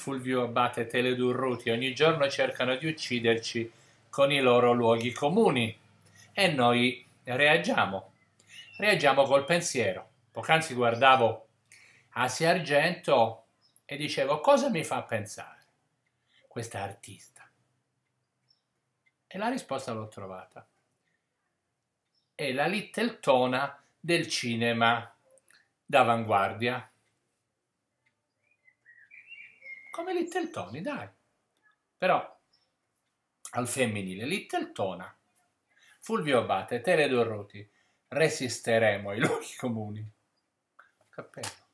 Fulvio Abate e Teledurruti ogni giorno cercano di ucciderci con i loro luoghi comuni e noi reagiamo, reagiamo col pensiero. Poc'anzi guardavo Asia Argento e dicevo cosa mi fa pensare questa artista? E la risposta l'ho trovata. È la Little Tona del cinema d'avanguardia. Come Little Tony, dai. Però al femminile Little Tona. Fulvio Abate, Teredo Roti, resisteremo ai luoghi comuni. Cappello.